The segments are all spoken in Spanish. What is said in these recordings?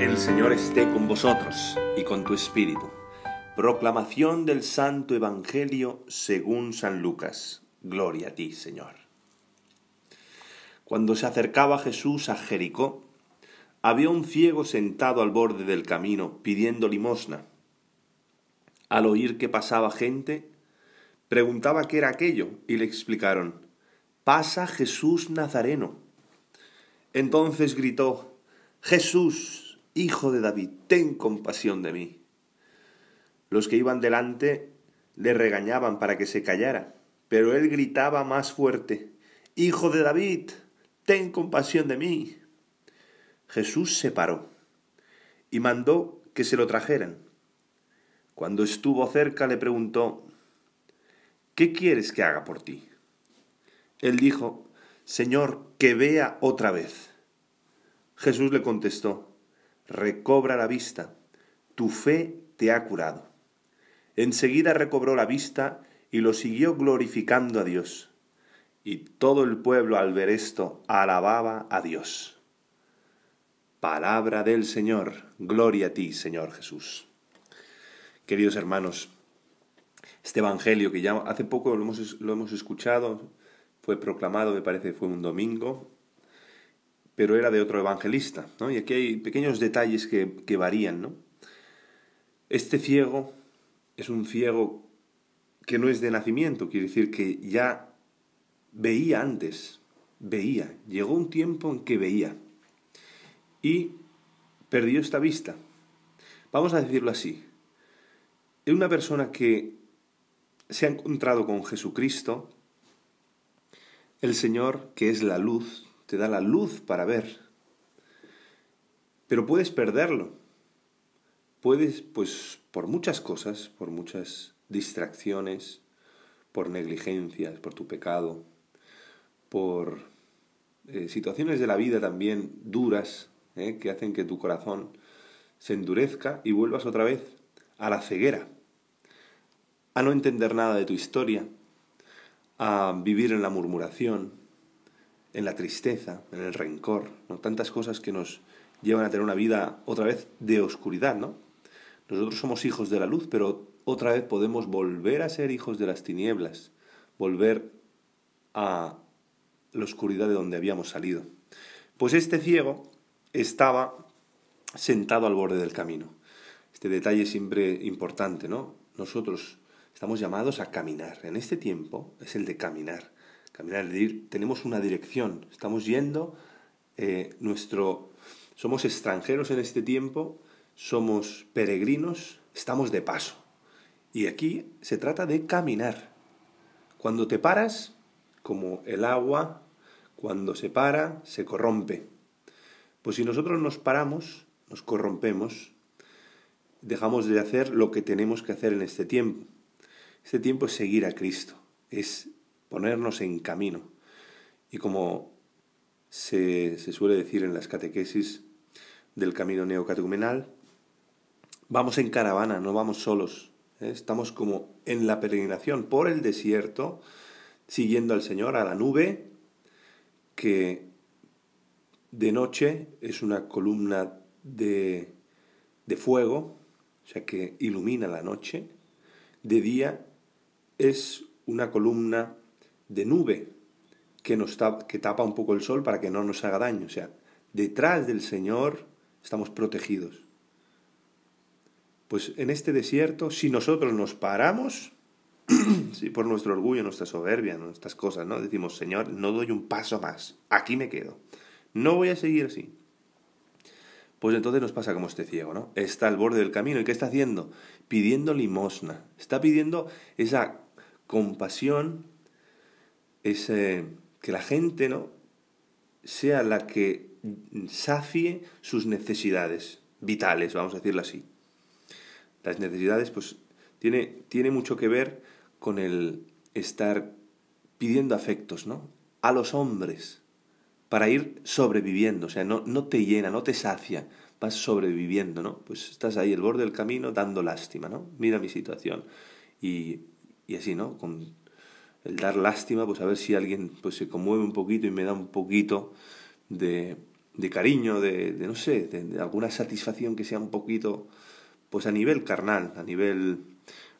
El Señor esté con vosotros y con tu espíritu. Proclamación del Santo Evangelio según San Lucas. Gloria a ti, Señor. Cuando se acercaba Jesús a Jericó, había un ciego sentado al borde del camino pidiendo limosna. Al oír que pasaba gente, preguntaba qué era aquello y le explicaron, pasa Jesús Nazareno. Entonces gritó, Jesús, Hijo de David, ten compasión de mí. Los que iban delante le regañaban para que se callara, pero él gritaba más fuerte, Hijo de David, ten compasión de mí. Jesús se paró y mandó que se lo trajeran. Cuando estuvo cerca le preguntó, ¿qué quieres que haga por ti? Él dijo, Señor, que vea otra vez. Jesús le contestó, recobra la vista, tu fe te ha curado. Enseguida recobró la vista y lo siguió glorificando a Dios. Y todo el pueblo al ver esto alababa a Dios. Palabra del Señor, gloria a ti, Señor Jesús. Queridos hermanos, este Evangelio que ya hace poco lo hemos, escuchado, fue proclamado, me parece, fue un domingo, pero era de otro evangelista. ¿no? Y aquí hay pequeños detalles que, varían. Este ciego es un ciego que no es de nacimiento, quiere decir que ya veía antes, veía, llegó un tiempo en que veía y perdió esta vista. Vamos a decirlo así. Es una persona que se ha encontrado con Jesucristo, el Señor que es la luz, te da la luz para ver. Pero puedes perderlo. Puedes, pues, por muchas cosas, por muchas distracciones, por negligencias, por tu pecado, por eh, situaciones de la vida también duras eh, que hacen que tu corazón se endurezca y vuelvas otra vez a la ceguera, a no entender nada de tu historia, a vivir en la murmuración, en la tristeza, en el rencor, ¿no? tantas cosas que nos llevan a tener una vida otra vez de oscuridad, ¿no? Nosotros somos hijos de la luz, pero otra vez podemos volver a ser hijos de las tinieblas, volver a la oscuridad de donde habíamos salido. Pues este ciego estaba sentado al borde del camino. Este detalle siempre importante, ¿no? Nosotros estamos llamados a caminar. En este tiempo es el de caminar. Caminar, tenemos una dirección, estamos yendo, eh, nuestro, somos extranjeros en este tiempo, somos peregrinos, estamos de paso. Y aquí se trata de caminar. Cuando te paras, como el agua, cuando se para, se corrompe. Pues si nosotros nos paramos, nos corrompemos, dejamos de hacer lo que tenemos que hacer en este tiempo. Este tiempo es seguir a Cristo, es ponernos en camino. Y como se, suele decir en las catequesis del camino neocatecumenal, vamos en caravana, no vamos solos. ¿eh? Estamos como en la peregrinación por el desierto, siguiendo al Señor a la nube, que de noche es una columna de, de fuego, o sea que ilumina la noche, de día es una columna de nube que, nos tapa, que tapa un poco el sol para que no nos haga daño. O sea, detrás del Señor estamos protegidos. Pues en este desierto, si nosotros nos paramos, si por nuestro orgullo, nuestra soberbia, nuestras cosas, ¿no? Decimos, Señor, no doy un paso más, aquí me quedo, no voy a seguir así. Pues entonces nos pasa como este ciego, ¿no? Está al borde del camino. ¿Y qué está haciendo? Pidiendo limosna. Está pidiendo esa compasión es eh, que la gente ¿no? sea la que sacie sus necesidades vitales, vamos a decirlo así. Las necesidades, pues, tiene, tiene mucho que ver con el estar pidiendo afectos, ¿no? A los hombres, para ir sobreviviendo, o sea, no, no te llena, no te sacia, vas sobreviviendo, ¿no? Pues estás ahí al borde del camino dando lástima, ¿no? Mira mi situación. Y, y así, ¿no? Con el dar lástima, pues a ver si alguien pues, se conmueve un poquito y me da un poquito de, de cariño, de, no sé, de, alguna satisfacción que sea un poquito, pues a nivel carnal, a nivel,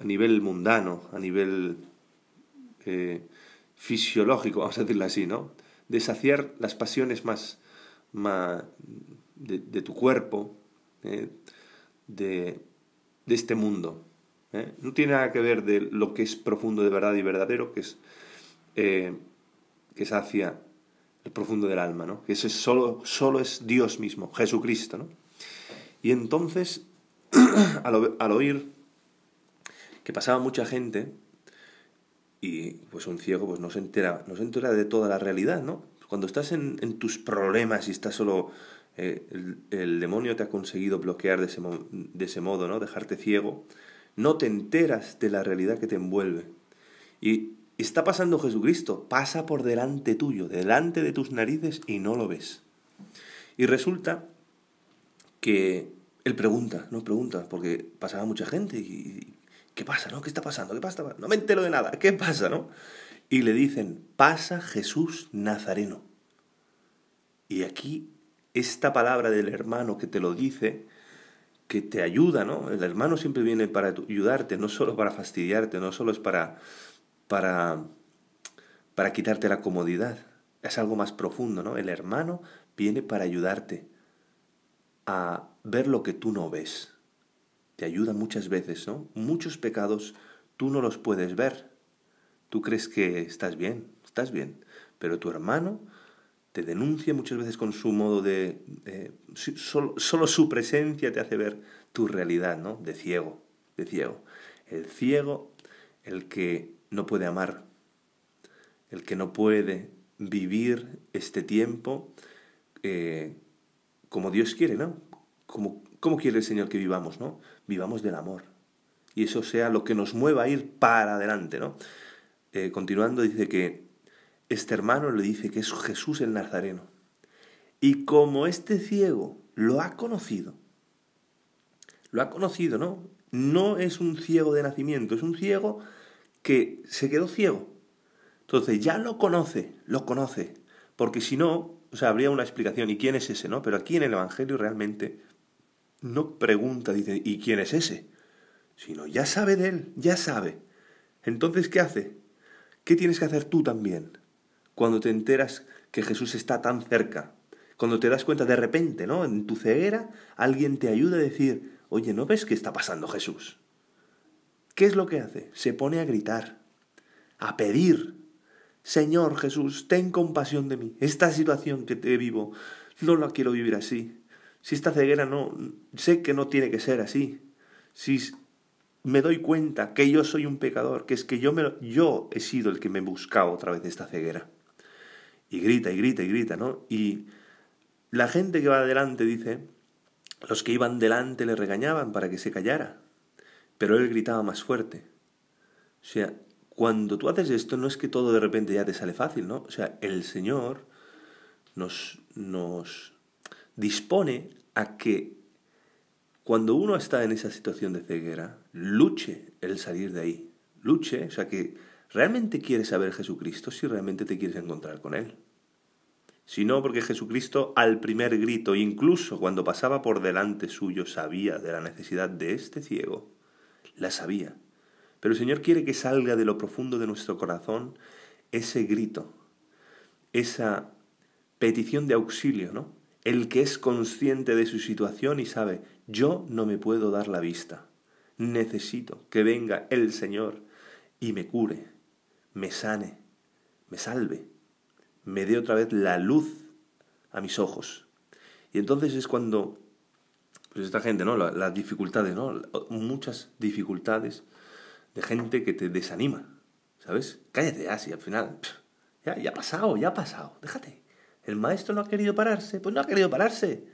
a nivel mundano, a nivel eh, fisiológico, vamos a decirlo así, ¿no? De saciar las pasiones más, de, tu cuerpo, eh, de, de este mundo. ¿eh? No tiene nada que ver de lo que es profundo de verdad y verdadero, que es, eh, que es hacia el profundo del alma, ¿no? Que ese solo, solo es Dios mismo, Jesucristo, ¿no? Y entonces, al, al oír que pasaba mucha gente, y pues un ciego pues no se entera, no se entera de toda la realidad, ¿no? Cuando estás en, tus problemas y estás solo eh, el, demonio te ha conseguido bloquear de ese, de ese, modo, ¿no? Dejarte ciego, no te enteras de la realidad que te envuelve. Y está pasando Jesucristo, pasa por delante tuyo, delante de tus narices y no lo ves. Y resulta que él pregunta, no pregunta, porque pasaba mucha gente y ¿qué pasa? ¿No? ¿Qué está pasando? ¿Qué pasa? No me entero de nada. ¿Qué pasa? ¿No? Y le dicen, pasa Jesús Nazareno. Y aquí esta palabra del hermano que te lo dice que te ayuda, ¿no? El hermano siempre viene para ayudarte, no solo para fastidiarte, no solo es para, para, para quitarte la comodidad. Es algo más profundo, ¿no? El hermano viene para ayudarte a ver lo que tú no ves. Te ayuda muchas veces, ¿no? Muchos pecados tú no los puedes ver. Tú crees que estás bien, estás bien, pero tu hermano te denuncia muchas veces con su modo de... Eh, solo, su presencia te hace ver tu realidad, ¿no? De ciego, de ciego. El ciego, el que no puede amar, el que no puede vivir este tiempo eh, como Dios quiere, ¿no? Como, quiere el Señor que vivamos, ¿no? Vivamos del amor. Y eso sea lo que nos mueva a ir para adelante, ¿no? Eh, continuando, dice que este hermano le dice que es Jesús el Nazareno. Y como este ciego lo ha conocido, lo ha conocido, ¿no? No es un ciego de nacimiento, es un ciego que se quedó ciego. Entonces ya lo conoce, lo conoce, porque si no, o sea, habría una explicación, ¿y quién es ese, no? Pero aquí en el Evangelio realmente no pregunta, dice, ¿y quién es ese? Sino ya sabe de él, ya sabe. Entonces, ¿qué hace? ¿Qué tienes que hacer tú también? cuando te enteras que Jesús está tan cerca, cuando te das cuenta de repente, ¿no? En tu ceguera alguien te ayuda a decir, oye, ¿no ves qué está pasando Jesús? ¿Qué es lo que hace? Se pone a gritar, a pedir, Señor Jesús, ten compasión de mí, esta situación que te vivo, no la quiero vivir así. Si esta ceguera no, sé que no tiene que ser así. Si me doy cuenta que yo soy un pecador, que es que yo, me, yo he sido el que me buscaba otra vez esta ceguera y grita y grita y grita, ¿no? Y la gente que va adelante dice, los que iban delante le regañaban para que se callara, pero él gritaba más fuerte. O sea, cuando tú haces esto no es que todo de repente ya te sale fácil, ¿no? O sea, el Señor nos, nos dispone a que cuando uno está en esa situación de ceguera, luche el salir de ahí. Luche, o sea, que realmente quieres saber Jesucristo si realmente te quieres encontrar con Él sino porque Jesucristo al primer grito, incluso cuando pasaba por delante suyo, sabía de la necesidad de este ciego. La sabía. Pero el Señor quiere que salga de lo profundo de nuestro corazón ese grito, esa petición de auxilio, ¿no? El que es consciente de su situación y sabe, yo no me puedo dar la vista. Necesito que venga el Señor y me cure, me sane, me salve me dé otra vez la luz a mis ojos. Y entonces es cuando, pues esta gente, ¿no? Las dificultades, ¿no? Muchas dificultades de gente que te desanima, ¿sabes? Cállate así, ah, al final, ya, ya ha pasado, ya ha pasado, déjate. El maestro no ha querido pararse, pues no ha querido pararse.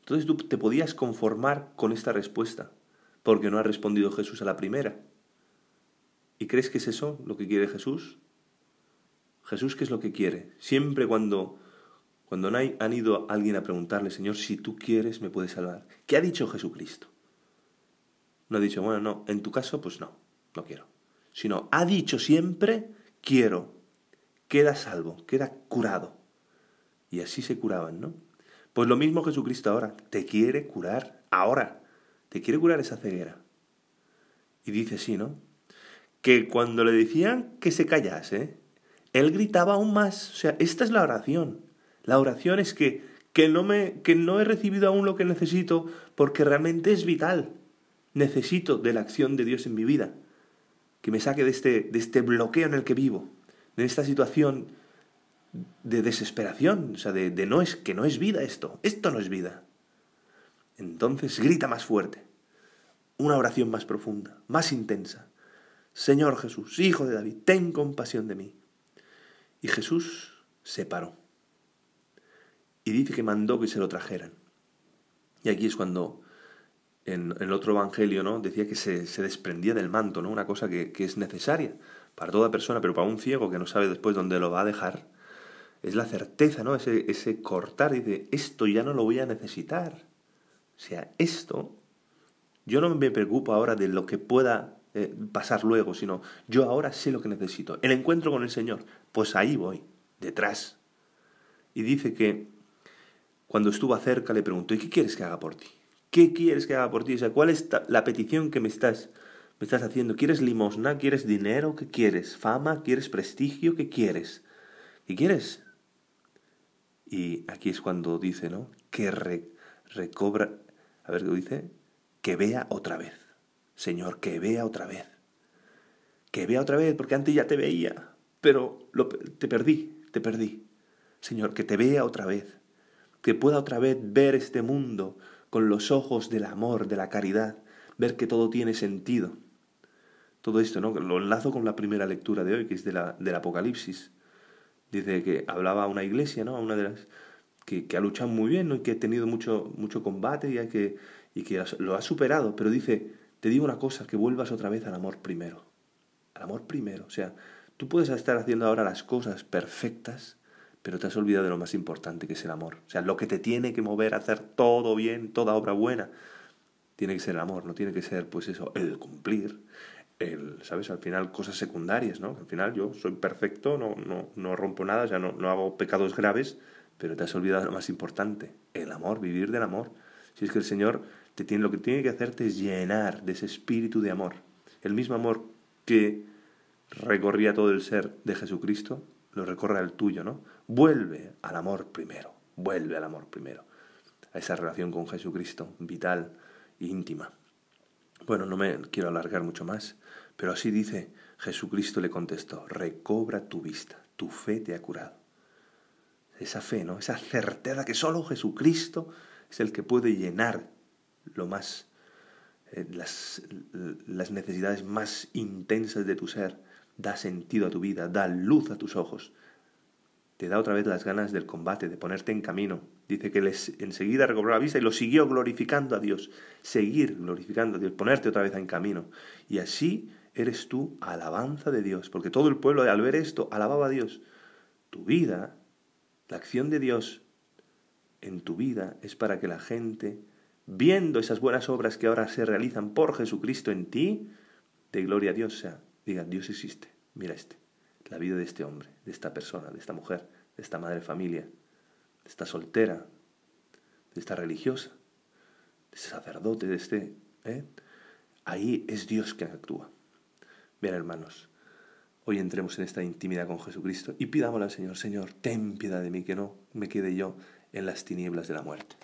Entonces tú te podías conformar con esta respuesta, porque no ha respondido Jesús a la primera. ¿Y crees que es eso lo que quiere Jesús? Jesús, ¿qué es lo que quiere? Siempre cuando, cuando han ido alguien a preguntarle, Señor, si tú quieres, me puedes salvar. ¿Qué ha dicho Jesucristo? No ha dicho, bueno, no, en tu caso, pues no, no quiero. Sino, ha dicho siempre, quiero, queda salvo, queda curado. Y así se curaban, ¿no? Pues lo mismo Jesucristo ahora, te quiere curar, ahora, te quiere curar esa ceguera. Y dice sí ¿no? Que cuando le decían que se callase, él gritaba aún más, o sea, esta es la oración. La oración es que, que, no, me, que no he recibido aún lo que necesito porque realmente es vital. Necesito de la acción de Dios en mi vida, que me saque de este, de este bloqueo en el que vivo, de esta situación de desesperación, o sea, de, de no es que no es vida esto, esto no es vida. Entonces grita más fuerte, una oración más profunda, más intensa. Señor Jesús, Hijo de David, ten compasión de mí y Jesús se paró. Y dice que mandó que se lo trajeran. Y aquí es cuando en, el otro evangelio ¿no? decía que se, desprendía del manto, ¿no? una cosa que, es necesaria para toda persona, pero para un ciego que no sabe después dónde lo va a dejar, es la certeza, ¿no? Ese, ese cortar, de esto ya no lo voy a necesitar. O sea, esto, yo no me preocupo ahora de lo que pueda eh, pasar luego, sino yo ahora sé lo que necesito. El encuentro con el Señor, pues ahí voy, detrás. Y dice que cuando estuvo cerca le preguntó, ¿y qué quieres que haga por ti? ¿Qué quieres que haga por ti? O sea, ¿cuál es la petición que me estás, me estás haciendo? ¿Quieres limosna? ¿Quieres dinero? ¿Qué quieres? ¿Fama? ¿Quieres prestigio? ¿Qué quieres? ¿Qué quieres? Y aquí es cuando dice, ¿no? Que recobra, a ver qué dice, que vea otra vez. Señor, que vea otra vez. Que vea otra vez, porque antes ya te veía, pero lo, te perdí, te perdí. Señor, que te vea otra vez. Que pueda otra vez ver este mundo con los ojos del amor, de la caridad, ver que todo tiene sentido. Todo esto, ¿no? Lo enlazo con la primera lectura de hoy, que es de la, del Apocalipsis. Dice que hablaba a una iglesia, ¿no? A una de las que, que, ha luchado muy bien, ¿no? Y que ha tenido mucho, mucho combate y, que, y que lo ha superado. Pero dice, te digo una cosa, que vuelvas otra vez al amor primero. Al amor primero. O sea, tú puedes estar haciendo ahora las cosas perfectas, pero te has olvidado de lo más importante que es el amor. O sea, lo que te tiene que mover a hacer todo bien, toda obra buena, tiene que ser el amor, no tiene que ser, pues eso, el cumplir, el, ¿sabes? Al final cosas secundarias, ¿no? Al final yo soy perfecto, no, no, rompo nada, ya no, no hago pecados graves, pero te has olvidado de lo más importante, el amor, vivir del amor. Si es que el Señor lo que tiene que hacerte es llenar de ese espíritu de amor. El mismo amor que recorría todo el ser de Jesucristo, lo recorre al tuyo, ¿no? Vuelve al amor primero, vuelve al amor primero, a esa relación con Jesucristo vital e íntima. Bueno, no me quiero alargar mucho más, pero así dice, Jesucristo le contestó, recobra tu vista, tu fe te ha curado. Esa fe, ¿no? Esa certeza que solo Jesucristo es el que puede llenar lo más, eh, las, necesidades más intensas de tu ser, da sentido a tu vida, da luz a tus ojos, te da otra vez las ganas del combate, de ponerte en camino. Dice que les enseguida recobró la vista y lo siguió glorificando a Dios, seguir glorificando a Dios, ponerte otra vez en camino. Y así eres tú alabanza de Dios, porque todo el pueblo al ver esto alababa a Dios. Tu vida, la acción de Dios en tu vida es para que la gente viendo esas buenas obras que ahora se realizan por Jesucristo en ti, de gloria a Dios, sea, digan, Dios existe, mira este, la vida de este hombre, de esta persona, de esta mujer, de esta madre familia, de esta soltera, de esta religiosa, de este sacerdote, de este... ¿eh? Ahí es Dios quien actúa. Bien, hermanos, hoy entremos en esta intimidad con Jesucristo y pidámosle al Señor, Señor, ten piedad de mí, que no me quede yo en las tinieblas de la muerte.